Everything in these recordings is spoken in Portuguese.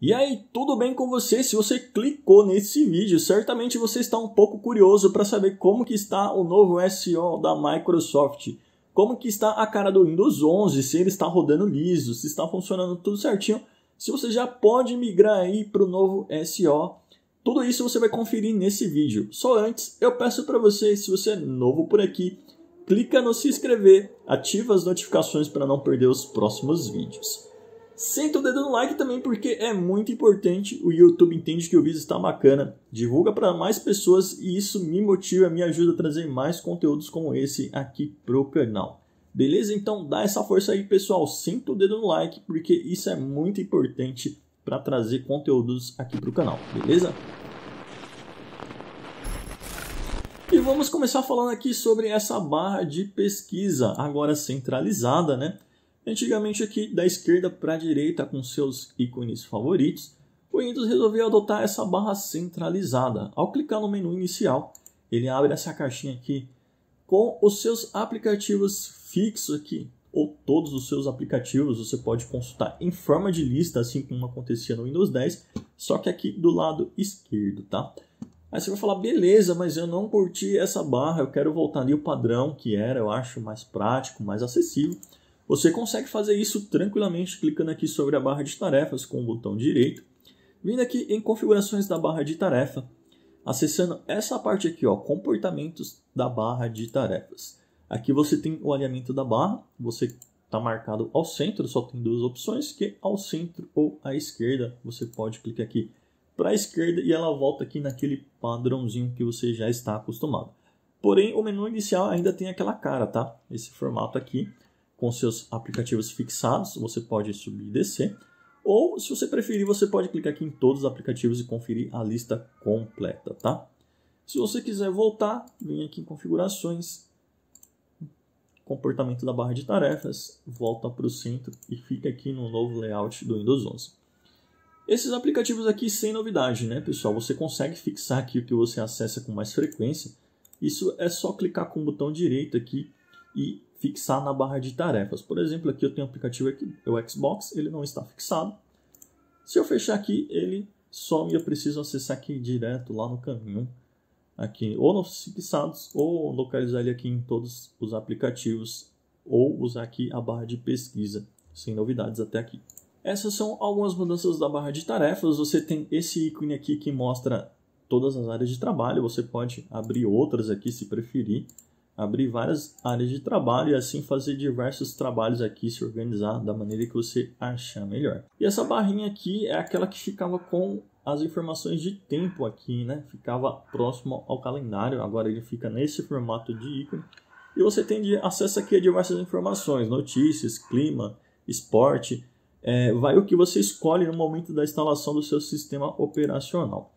E aí, tudo bem com você? Se você clicou nesse vídeo, certamente você está um pouco curioso para saber como que está o novo SEO da Microsoft. Como que está a cara do Windows 11, se ele está rodando liso, se está funcionando tudo certinho. Se você já pode migrar aí para o novo SEO. Tudo isso você vai conferir nesse vídeo. Só antes, eu peço para você, se você é novo por aqui, clica no se inscrever, ativa as notificações para não perder os próximos vídeos senta o dedo no like também, porque é muito importante. O YouTube entende que o vídeo está bacana, divulga para mais pessoas e isso me motiva, me ajuda a trazer mais conteúdos como esse aqui pro canal. Beleza? Então dá essa força aí, pessoal. Senta o dedo no like, porque isso é muito importante para trazer conteúdos aqui pro canal, beleza? E vamos começar falando aqui sobre essa barra de pesquisa, agora centralizada, né? Antigamente aqui da esquerda para a direita com seus ícones favoritos, o Windows resolveu adotar essa barra centralizada. Ao clicar no menu inicial, ele abre essa caixinha aqui com os seus aplicativos fixos aqui, ou todos os seus aplicativos, você pode consultar em forma de lista, assim como acontecia no Windows 10, só que aqui do lado esquerdo, tá? Aí você vai falar, beleza, mas eu não curti essa barra, eu quero voltar ali o padrão que era, eu acho mais prático, mais acessível. Você consegue fazer isso tranquilamente clicando aqui sobre a barra de tarefas com o botão direito, vindo aqui em configurações da barra de tarefa, acessando essa parte aqui, ó, comportamentos da barra de tarefas. Aqui você tem o alinhamento da barra, você está marcado ao centro, só tem duas opções, que é ao centro ou à esquerda. Você pode clicar aqui para a esquerda e ela volta aqui naquele padrãozinho que você já está acostumado. Porém, o menu inicial ainda tem aquela cara, tá? Esse formato aqui com seus aplicativos fixados, você pode subir e descer. Ou, se você preferir, você pode clicar aqui em todos os aplicativos e conferir a lista completa, tá? Se você quiser voltar, vem aqui em configurações, comportamento da barra de tarefas, volta para o centro e fica aqui no novo layout do Windows 11. Esses aplicativos aqui sem novidade, né, pessoal? Você consegue fixar aqui o que você acessa com mais frequência. Isso é só clicar com o botão direito aqui e fixar na barra de tarefas. Por exemplo, aqui eu tenho um aplicativo aqui, o Xbox, ele não está fixado. Se eu fechar aqui, ele some e eu preciso acessar aqui direto lá no caminho, aqui ou nos fixados, ou localizar ele aqui em todos os aplicativos, ou usar aqui a barra de pesquisa, sem novidades até aqui. Essas são algumas mudanças da barra de tarefas. Você tem esse ícone aqui que mostra todas as áreas de trabalho. Você pode abrir outras aqui se preferir abrir várias áreas de trabalho e assim fazer diversos trabalhos aqui, se organizar da maneira que você achar melhor. E essa barrinha aqui é aquela que ficava com as informações de tempo aqui, né? Ficava próximo ao calendário, agora ele fica nesse formato de ícone. E você tem acesso aqui a diversas informações, notícias, clima, esporte, é, vai o que você escolhe no momento da instalação do seu sistema operacional.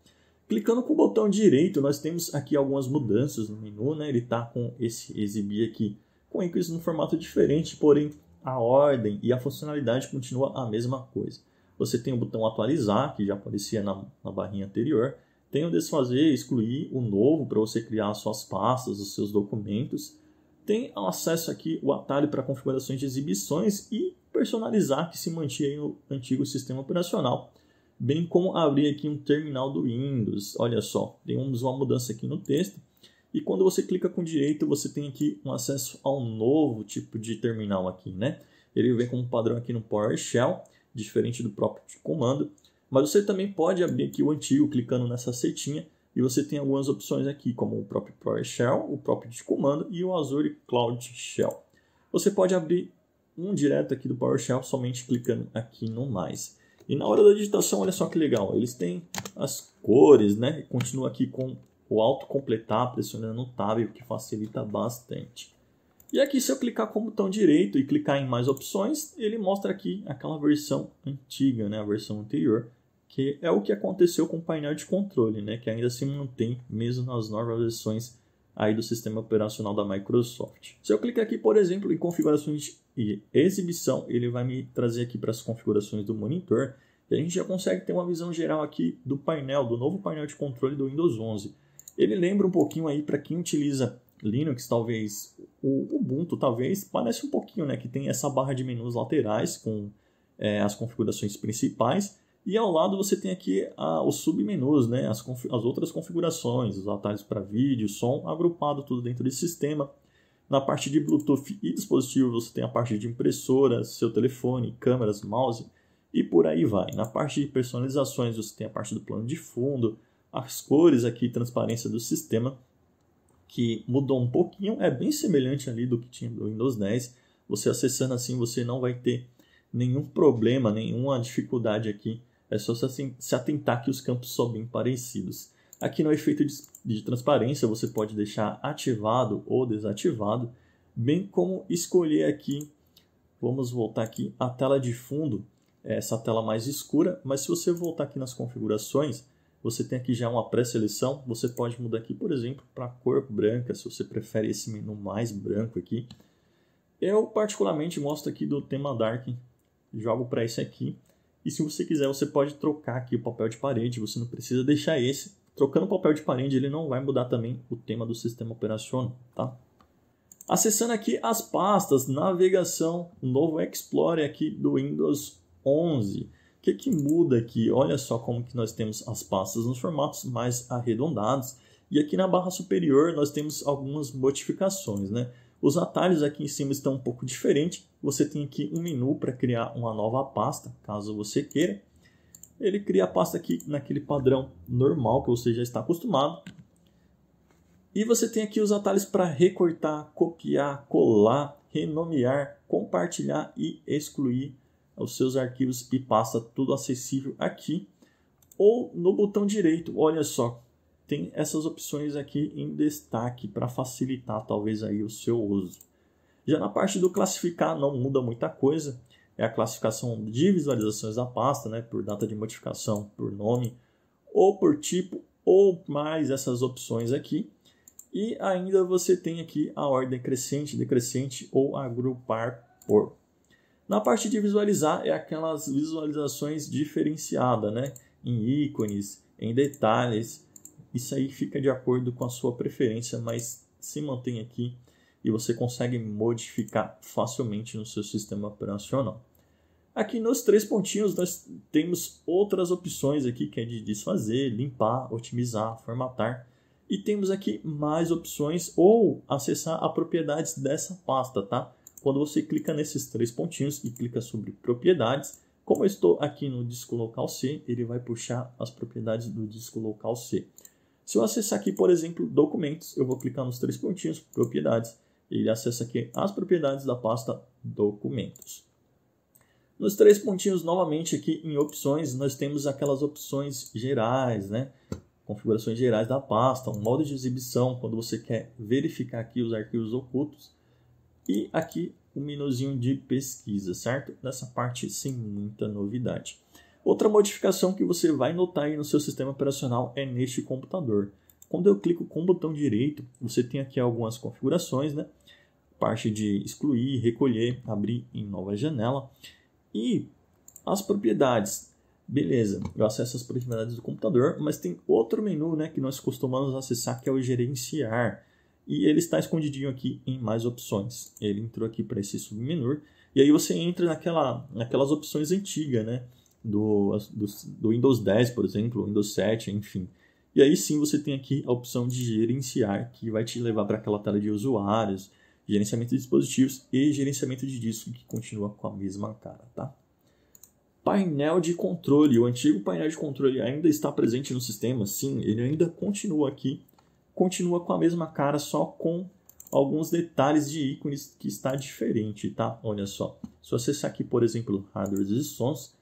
Clicando com o botão direito, nós temos aqui algumas mudanças no menu, né? Ele está com esse exibir aqui com ícones no formato diferente, porém a ordem e a funcionalidade continua a mesma coisa. Você tem o botão atualizar, que já aparecia na, na barrinha anterior, tem o desfazer, excluir o novo para você criar suas pastas, os seus documentos, tem acesso aqui o atalho para configurações de exibições e personalizar que se mantinha no antigo sistema operacional bem como abrir aqui um terminal do Windows. Olha só, temos uma mudança aqui no texto. E quando você clica com o direito, você tem aqui um acesso ao novo tipo de terminal aqui, né? Ele vem como padrão aqui no PowerShell, diferente do próprio comando. Mas você também pode abrir aqui o antigo clicando nessa setinha e você tem algumas opções aqui, como o próprio PowerShell, o próprio de comando e o Azure Cloud Shell. Você pode abrir um direto aqui do PowerShell somente clicando aqui no mais. E na hora da digitação, olha só que legal, eles têm as cores, né? Continua aqui com o auto completar pressionando o tab, o que facilita bastante. E aqui, se eu clicar com o botão direito e clicar em mais opções, ele mostra aqui aquela versão antiga, né? a versão anterior, que é o que aconteceu com o painel de controle, né? que ainda se mantém mesmo nas novas versões aí do sistema operacional da Microsoft. Se eu clicar aqui, por exemplo, em configurações e exibição, ele vai me trazer aqui para as configurações do monitor, e a gente já consegue ter uma visão geral aqui do painel, do novo painel de controle do Windows 11. Ele lembra um pouquinho aí para quem utiliza Linux, talvez o Ubuntu, talvez parece um pouquinho, né, que tem essa barra de menus laterais com é, as configurações principais e ao lado você tem aqui a, os submenus, né? as, as outras configurações, os atalhos para vídeo, som, agrupado tudo dentro desse sistema. Na parte de Bluetooth e dispositivo você tem a parte de impressora, seu telefone, câmeras, mouse e por aí vai. Na parte de personalizações você tem a parte do plano de fundo, as cores aqui, transparência do sistema, que mudou um pouquinho, é bem semelhante ali do que tinha do Windows 10. Você acessando assim, você não vai ter nenhum problema, nenhuma dificuldade aqui é só assim, se atentar que os campos são bem parecidos. Aqui no efeito de transparência, você pode deixar ativado ou desativado, bem como escolher aqui, vamos voltar aqui, a tela de fundo, é essa tela mais escura, mas se você voltar aqui nas configurações, você tem aqui já uma pré-seleção, você pode mudar aqui, por exemplo, para cor branca, se você prefere esse menu mais branco aqui. Eu particularmente gosto aqui do tema Dark, jogo para esse aqui, e se você quiser, você pode trocar aqui o papel de parede, você não precisa deixar esse. Trocando o papel de parede, ele não vai mudar também o tema do sistema operacional, tá? Acessando aqui as pastas, navegação, novo Explorer aqui do Windows 11. O que, que muda aqui? Olha só como que nós temos as pastas nos formatos mais arredondados. E aqui na barra superior nós temos algumas modificações, né? Os atalhos aqui em cima estão um pouco diferentes. Você tem aqui um menu para criar uma nova pasta, caso você queira. Ele cria a pasta aqui naquele padrão normal que você já está acostumado. E você tem aqui os atalhos para recortar, copiar, colar, renomear, compartilhar e excluir os seus arquivos e pasta tudo acessível aqui. Ou no botão direito, olha só, tem essas opções aqui em destaque para facilitar talvez aí o seu uso. Já na parte do classificar não muda muita coisa, é a classificação de visualizações da pasta, né, por data de modificação, por nome, ou por tipo, ou mais essas opções aqui. E ainda você tem aqui a ordem crescente, decrescente ou agrupar por. Na parte de visualizar é aquelas visualizações diferenciadas, né, em ícones, em detalhes, isso aí fica de acordo com a sua preferência, mas se mantém aqui e você consegue modificar facilmente no seu sistema operacional. Aqui nos três pontinhos nós temos outras opções aqui que é de desfazer, limpar, otimizar, formatar e temos aqui mais opções ou acessar a propriedades dessa pasta, tá? Quando você clica nesses três pontinhos e clica sobre propriedades, como eu estou aqui no disco local C, ele vai puxar as propriedades do disco local C. Se eu acessar aqui, por exemplo, documentos, eu vou clicar nos três pontinhos, propriedades, ele acessa aqui as propriedades da pasta documentos. Nos três pontinhos, novamente aqui em opções, nós temos aquelas opções gerais, né? configurações gerais da pasta, um modo de exibição, quando você quer verificar aqui os arquivos ocultos, e aqui o um menuzinho de pesquisa, certo? Nessa parte sem muita novidade. Outra modificação que você vai notar aí no seu sistema operacional é neste computador. Quando eu clico com o botão direito, você tem aqui algumas configurações, né? Parte de excluir, recolher, abrir em nova janela e as propriedades. Beleza, eu acesso as propriedades do computador, mas tem outro menu, né, que nós costumamos acessar que é o gerenciar. E ele está escondidinho aqui em mais opções. Ele entrou aqui para esse submenu e aí você entra naquela, naquelas opções antigas, né? do, do, do Windows 10, por exemplo, Windows 7, enfim. E aí sim você tem aqui a opção de gerenciar, que vai te levar para aquela tela de usuários, gerenciamento de dispositivos e gerenciamento de disco, que continua com a mesma cara, tá? Painel de controle. O antigo painel de controle ainda está presente no sistema, sim, ele ainda continua aqui, continua com a mesma cara, só com alguns detalhes de ícones que está diferente, tá? Olha só, se eu acessar aqui, por exemplo, hardware e sons,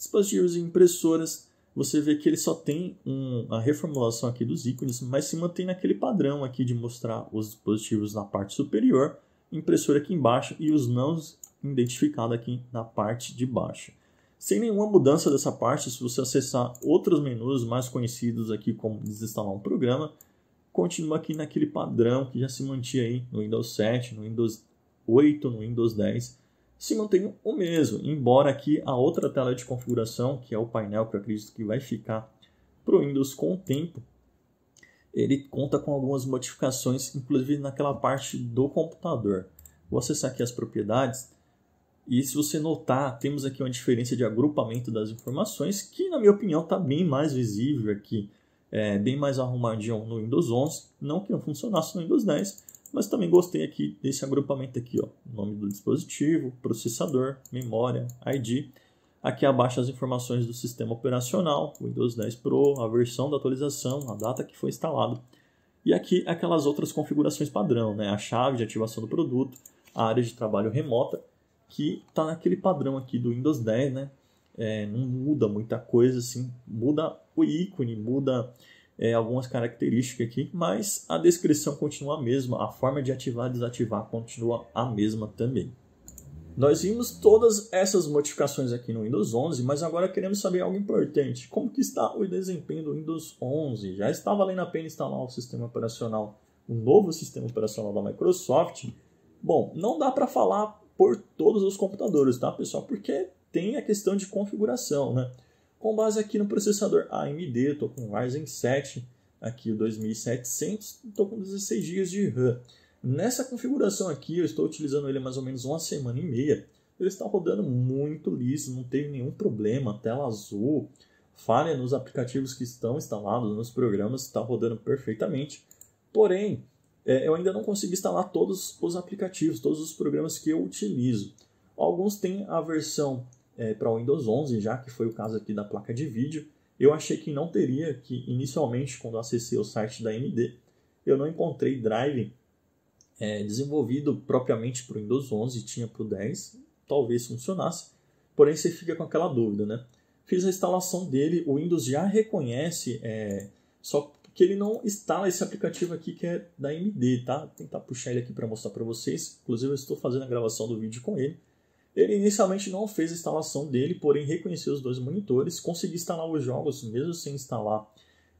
dispositivos e impressoras, você vê que ele só tem um, a reformulação aqui dos ícones, mas se mantém naquele padrão aqui de mostrar os dispositivos na parte superior, impressora aqui embaixo e os não identificados aqui na parte de baixo. Sem nenhuma mudança dessa parte, se você acessar outros menus mais conhecidos aqui como desinstalar um programa, continua aqui naquele padrão que já se mantinha aí no Windows 7, no Windows 8, no Windows 10, se mantenha o mesmo, embora aqui a outra tela de configuração, que é o painel que eu acredito que vai ficar para o Windows com o tempo, ele conta com algumas modificações, inclusive naquela parte do computador. Vou acessar aqui as propriedades e se você notar, temos aqui uma diferença de agrupamento das informações que, na minha opinião, está bem mais visível aqui, é, bem mais arrumadinho no Windows 11, não que não funcionasse no Windows 10, mas também gostei aqui desse agrupamento aqui, ó, nome do dispositivo, processador, memória, ID. Aqui abaixo as informações do sistema operacional, Windows 10 Pro, a versão da atualização, a data que foi instalado. E aqui aquelas outras configurações padrão, né? a chave de ativação do produto, a área de trabalho remota, que está naquele padrão aqui do Windows 10, né? É, não muda muita coisa, assim, muda o ícone, muda é, algumas características aqui, mas a descrição continua a mesma, a forma de ativar e desativar continua a mesma também. Nós vimos todas essas modificações aqui no Windows 11, mas agora queremos saber algo importante. Como que está o desempenho do Windows 11? Já está valendo a pena instalar o sistema operacional, o novo sistema operacional da Microsoft? Bom, não dá para falar por todos os computadores, tá, pessoal? Porque tem a questão de configuração, né? com base aqui no processador AMD, estou com Ryzen 7 aqui 2700, estou com 16 GB de RAM. Nessa configuração aqui, eu estou utilizando ele mais ou menos uma semana e meia, ele está rodando muito liso, não teve nenhum problema, tela azul, falha nos aplicativos que estão instalados, nos programas, está rodando perfeitamente. Porém, é, eu ainda não consegui instalar todos os aplicativos, todos os programas que eu utilizo. Alguns têm a versão é, para o Windows 11, já que foi o caso aqui da placa de vídeo. Eu achei que não teria, que inicialmente, quando acessei o site da AMD, eu não encontrei drive é, desenvolvido propriamente para o Windows 11, tinha para o 10, talvez funcionasse, porém você fica com aquela dúvida, né? Fiz a instalação dele, o Windows já reconhece, é, só que ele não instala esse aplicativo aqui que é da AMD, tá? Vou tentar puxar ele aqui para mostrar para vocês, inclusive eu estou fazendo a gravação do vídeo com ele, ele inicialmente não fez a instalação dele, porém reconheceu os dois monitores, consegui instalar os jogos mesmo sem instalar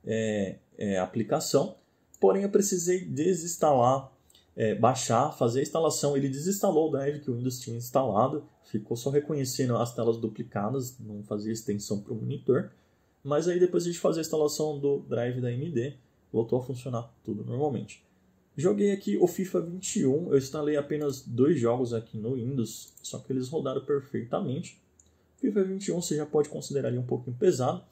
é, é, aplicação, porém eu precisei desinstalar, é, baixar, fazer a instalação. Ele desinstalou o drive que o Windows tinha instalado, ficou só reconhecendo as telas duplicadas, não fazia extensão para o monitor. Mas aí depois de fazer a instalação do drive da AMD, voltou a funcionar tudo normalmente. Joguei aqui o FIFA 21, eu instalei apenas dois jogos aqui no Windows, só que eles rodaram perfeitamente. FIFA 21 você já pode considerar ele um pouquinho pesado.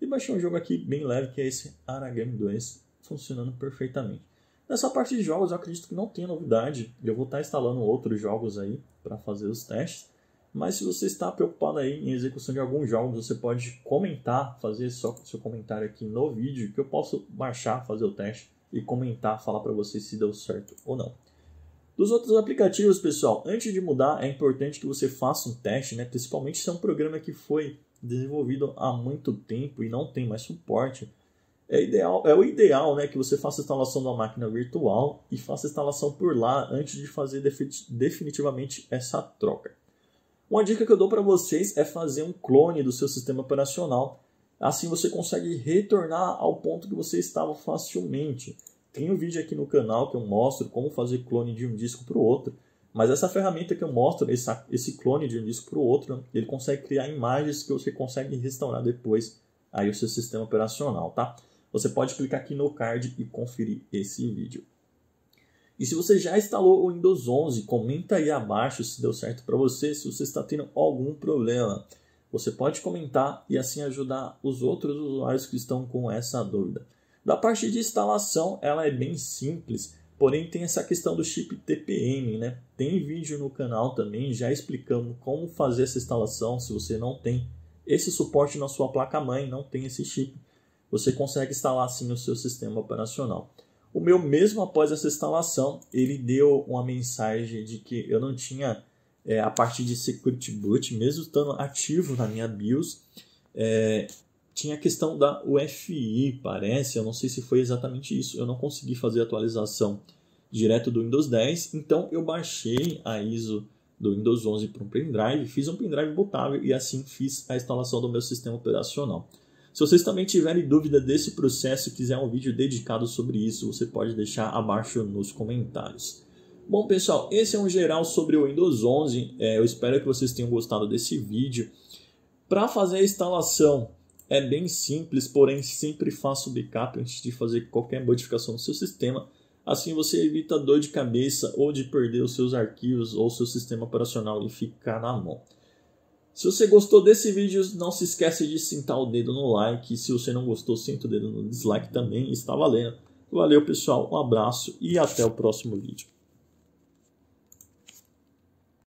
E baixei um jogo aqui bem leve, que é esse Aragami 2, funcionando perfeitamente. Nessa parte de jogos, eu acredito que não tenha novidade. Eu vou estar instalando outros jogos aí para fazer os testes. Mas se você está preocupado aí em execução de alguns jogos, você pode comentar, fazer só seu comentário aqui no vídeo que eu posso baixar, fazer o teste e comentar, falar para você se deu certo ou não. Dos outros aplicativos, pessoal, antes de mudar é importante que você faça um teste, né? principalmente se é um programa que foi desenvolvido há muito tempo e não tem mais suporte. É, ideal, é o ideal né, que você faça a instalação da máquina virtual e faça a instalação por lá antes de fazer definitivamente essa troca. Uma dica que eu dou para vocês é fazer um clone do seu sistema operacional Assim você consegue retornar ao ponto que você estava facilmente. Tem um vídeo aqui no canal que eu mostro como fazer clone de um disco para o outro. Mas essa ferramenta que eu mostro, essa, esse clone de um disco para o outro, ele consegue criar imagens que você consegue restaurar depois aí o seu sistema operacional, tá? Você pode clicar aqui no card e conferir esse vídeo. E se você já instalou o Windows 11, comenta aí abaixo se deu certo para você, se você está tendo algum problema. Você pode comentar e assim ajudar os outros usuários que estão com essa dúvida. Da parte de instalação, ela é bem simples, porém tem essa questão do chip TPM, né? Tem vídeo no canal também, já explicamos como fazer essa instalação se você não tem esse suporte na sua placa-mãe, não tem esse chip. Você consegue instalar assim no seu sistema operacional. O meu mesmo após essa instalação, ele deu uma mensagem de que eu não tinha é, a parte de Security Boot, mesmo estando ativo na minha BIOS, é, tinha a questão da UFI, parece, eu não sei se foi exatamente isso, eu não consegui fazer a atualização direto do Windows 10, então eu baixei a ISO do Windows 11 para um pendrive, fiz um pendrive botável e assim fiz a instalação do meu sistema operacional. Se vocês também tiverem dúvida desse processo e quiser um vídeo dedicado sobre isso, você pode deixar abaixo nos comentários. Bom, pessoal, esse é um geral sobre o Windows 11. É, eu espero que vocês tenham gostado desse vídeo. Para fazer a instalação é bem simples, porém sempre faça o backup antes de fazer qualquer modificação no seu sistema. Assim você evita dor de cabeça ou de perder os seus arquivos ou seu sistema operacional e ficar na mão. Se você gostou desse vídeo, não se esqueça de sentar o dedo no like. Se você não gostou, senta o dedo no dislike também, está valendo. Valeu pessoal, um abraço e até o próximo vídeo.